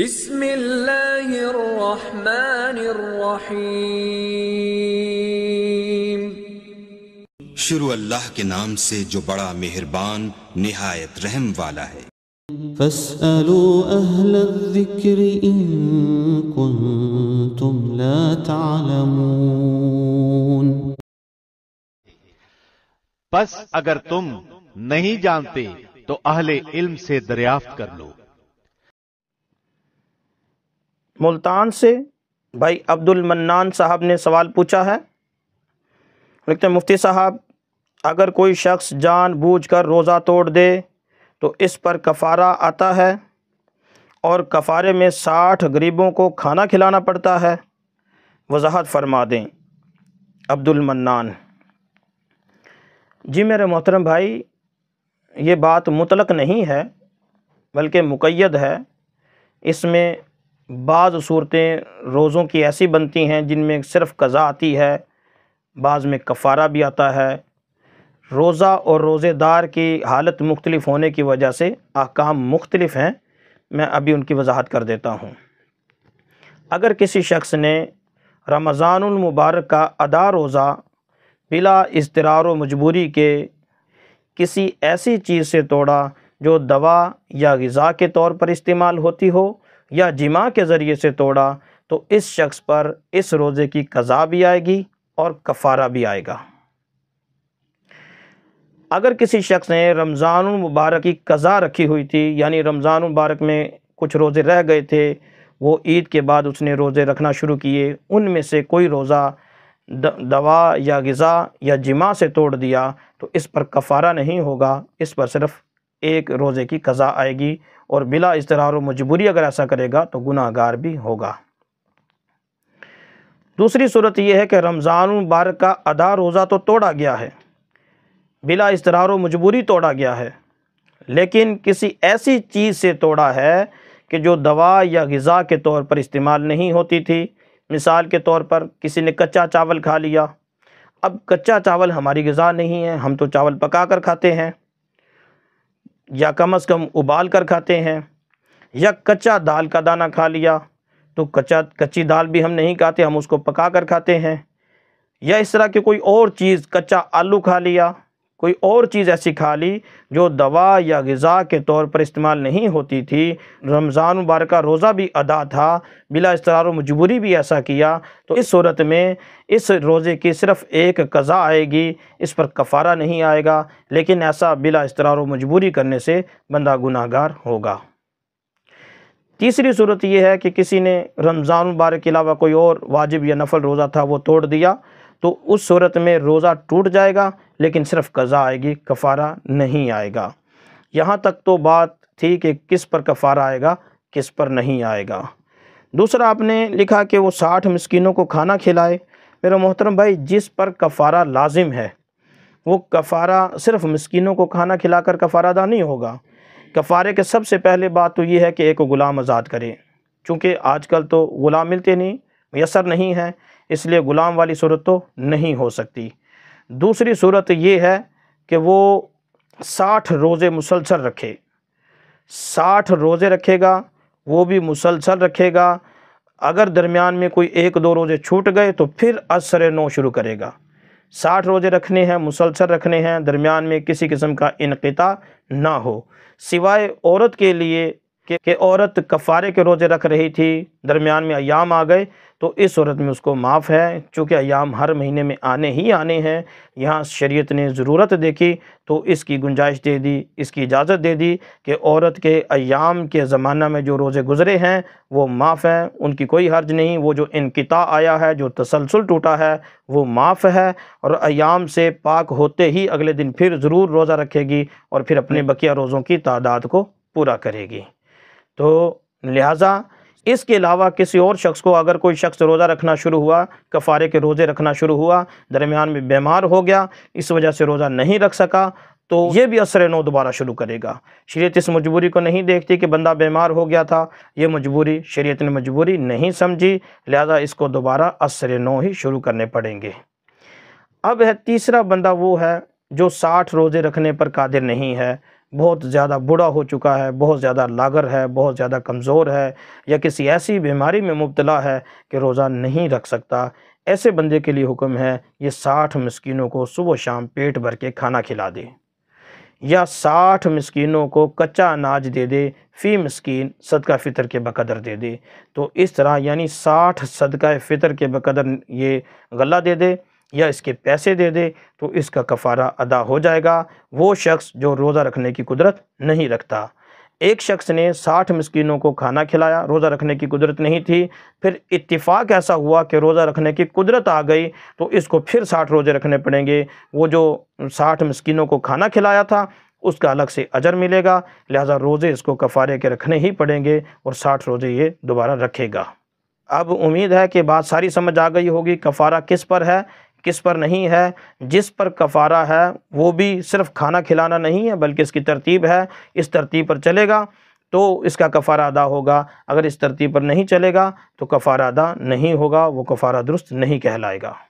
बिस्मिल्लाहिर्रहमानिर्रहीम शुरू अल्लाह के नाम से जो बड़ा मेहरबान निहायत रहम वाला है فاسألوا أهل الذكر إن كنتم لا تعلمون बस अगर तुम नहीं जानते तो अहले इल्म से दरियाफ्त कर लो मुल्तान से भाई अब्दुल मन्नान साहब ने सवाल पूछा है लिखते हैं मुफ्ती साहब अगर कोई शख्स जानबूझकर रोज़ा तोड़ दे तो इस पर कफ़ारा आता है और कफ़ारे में साठ गरीबों को खाना खिलाना पड़ता है वजाहत फरमा दें अब्दुल मन्नान जी मेरे मोहतरम भाई ये बात मुतलक नहीं है बल्कि मुकैद है इसमें बाज़ सूरतें रोज़ों की ऐसी बनती हैं जिनमें सिर्फ़ कज़ा आती है बाज़ में कफ़ारा भी आता है रोज़ा और रोज़ेदार की हालत मुख्तलिफ होने की वजह से अहकाम मुख्तलिफ हैं मैं अभी उनकी वजाहत कर देता हूँ अगर किसी शख्स ने रमज़ानमबारक का अदा रोज़ा बिला इसतरार व मजबूरी के किसी ऐसी चीज़ से तोड़ा जो दवा या गज़ा के तौर पर इस्तेमाल होती हो या जिमा के ज़रिए से तोड़ा तो इस शख्स पर इस रोज़े की कज़ा भी आएगी और कफ़ारा भी आएगा अगर किसी शख्स ने रमज़ान मुबारक की कज़ा रखी हुई थी यानी रमज़ान मुबारक में कुछ रोज़े रह गए थे वो ईद के बाद उसने रोज़े रखना शुरू किए उनमें से कोई रोज़ा दवा या गज़ा या जिमा से तोड़ दिया तो इस पर कफ़ारा नहीं होगा इस पर सिर्फ़ एक रोज़े की कज़ा आएगी और बिला इसतरार मजबूरी अगर ऐसा करेगा तो गुनाहगार भी होगा दूसरी सूरत यह है कि रमज़ान बार का अदा रोज़ा तो तोड़ा गया है बिला इसतरार मजबूरी तोड़ा गया है लेकिन किसी ऐसी चीज़ से तोड़ा है कि जो दवा या गज़ा के तौर पर इस्तेमाल नहीं होती थी मिसाल के तौर पर किसी ने कच्चा चावल खा लिया अब कच्चा चावल हमारी गज़ा नहीं है हम तो चावल पका कर खाते हैं या कम से कम उबाल कर खाते हैं या कच्चा दाल का दाना खा लिया तो कच्चा कच्ची दाल भी हम नहीं खाते हम उसको पका कर खाते हैं या इस तरह की कोई और चीज़ कच्चा आलू खा लिया कोई और चीज़ ऐसी खा ली जो दवा या गज़ा के तौर पर इस्तेमाल नहीं होती थी रमज़ान मुबारक रोज़ा भी अदा था बिला इसरार मजबूरी भी ऐसा किया तो इस सूरत में इस रोज़े की सिर्फ़ एक कज़ा आएगी इस पर कफ़ारा नहीं आएगा लेकिन ऐसा बिला इसरार मजबूरी करने से बंदा गुनागार होगा तीसरी सूरत यह है कि किसी ने रमज़ान मुबारक के अलावा कोई और वाजिब या नफल रोज़ा था वो तोड़ दिया तो उस सूरत में रोज़ा टूट जाएगा लेकिन सिर्फ कज़ा आएगी कफ़ारा नहीं आएगा यहाँ तक तो बात थी कि किस पर कफ़ारा आएगा किस पर नहीं आएगा दूसरा आपने लिखा कि वो साठ मस्किनों को खाना खिलाए मेरा मोहतरम भाई जिस पर कफ़ारा लाजिम है वो कफ़ारा सिर्फ मस्किनों को खाना खिलाकर कफ़ारा अदा नहीं होगा कफ़ारे के सबसे पहले बात तो ये है कि एक ग़ुलाम आज़ाद करें चूँकि आजकल तो ग़ुलाम मिलते नहीं मैसर नहीं है इसलिए ग़ुलाम वाली सूरत तो नहीं हो सकती दूसरी सूरत ये है कि वो साठ रोज़े मुसलसल रखे साठ रोज़े रखेगा वो भी मुसलसल रखेगा अगर दरमियान में कोई एक दो रोज़े छूट गए तो फिर असर नौ शुरू करेगा साठ रोज़े रखने हैं मुसलसल रखने हैं दरमियान में किसी किस्म का इनकता ना हो सिवाय औरत के लिए कि, कि औरत कफ़ारे के रोज़े रख रही थी दरमियान में अयाम आ गए तो इस औरत में उसको माफ़ है चूँकि अयाम हर महीने में आने ही आने हैं यहाँ शरीयत ने ज़रूरत देखी तो इसकी गुंजाइश दे दी इसकी इजाज़त दे दी कि औरत के अयाम के ज़माना में जो रोज़े गुज़रे हैं वो माफ़ हैं उनकी कोई हर्ज नहीं वो जो इनकता आया है जो तसलसल टूटा है वो माफ़ है और अयाम से पाक होते ही अगले दिन फिर ज़रूर रोज़ा रखेगी और फिर अपने हम्म। बकिया रोज़ों की तादाद को पूरा करेगी तो लिहाजा इसके अलावा किसी और शख्स को अगर कोई शख्स रोज़ा रखना शुरू हुआ कफ़ारे के रोज़े रखना शुरू हुआ दरमियान में बीमार हो गया इस वजह से रोज़ा नहीं रख सका तो ये भी असर नौ दोबारा शुरू करेगा शरीयत इस मजबूरी को नहीं देखती कि बंदा बीमार हो गया था ये मजबूरी शरीयत ने मजबूरी नहीं समझी लिहाजा इसको दोबारा असर नौ ही शुरू करने पड़ेंगे अब है तीसरा बंदा वो है जो साठ रोज़े रखने पर कादिर नहीं है बहुत ज़्यादा बूढ़ा हो चुका है बहुत ज़्यादा लागर है बहुत ज़्यादा कमज़ोर है या किसी ऐसी बीमारी में मुबतला है कि रोज़ा नहीं रख सकता ऐसे बंदे के लिए हुक्म है ये साठ मस्किनों को सुबह शाम पेट भर के खाना खिला दे या साठ मस्किनों को कच्चा अनाज दे दे फ़ी मस्किन सदका फ़ितर के बकदर दे दे तो इस तरह यानी साठ सदका फ़ितर के बकदर ये गला दे दे या इसके पैसे दे दे तो इसका कफ़ारा अदा हो जाएगा वो शख्स जो रोज़ा रखने की कुदरत नहीं रखता एक शख्स ने साठ मस्किनों को खाना खिलाया रोज़ा रखने की कुदरत नहीं थी फिर इतफ़ाक़ ऐसा हुआ कि रोज़ा रखने की कुदरत आ गई तो इसको फिर साठ रोज़े रखने पड़ेंगे वो जो साठ मस्किनों को खाना खिलाया था उसका अलग से अजर मिलेगा लिहाजा रोज़े इसको कफ़ारे के रखने ही पड़ेंगे और साठ रोज़े ये दोबारा रखेगा अब उम्मीद है कि बात सारी समझ आ गई होगी कफ़ारा किस पर है किस पर नहीं है जिस पर कफ़ारा है वो भी सिर्फ खाना खिलाना नहीं है बल्कि इसकी तरतीब है इस तरतीब पर चलेगा तो इसका कफ़ारा अदा होगा अगर इस तरतीब पर नहीं चलेगा तो कफ़ारा अदा नहीं होगा वो कफ़ारा दुरुस्त नहीं कहलाएगा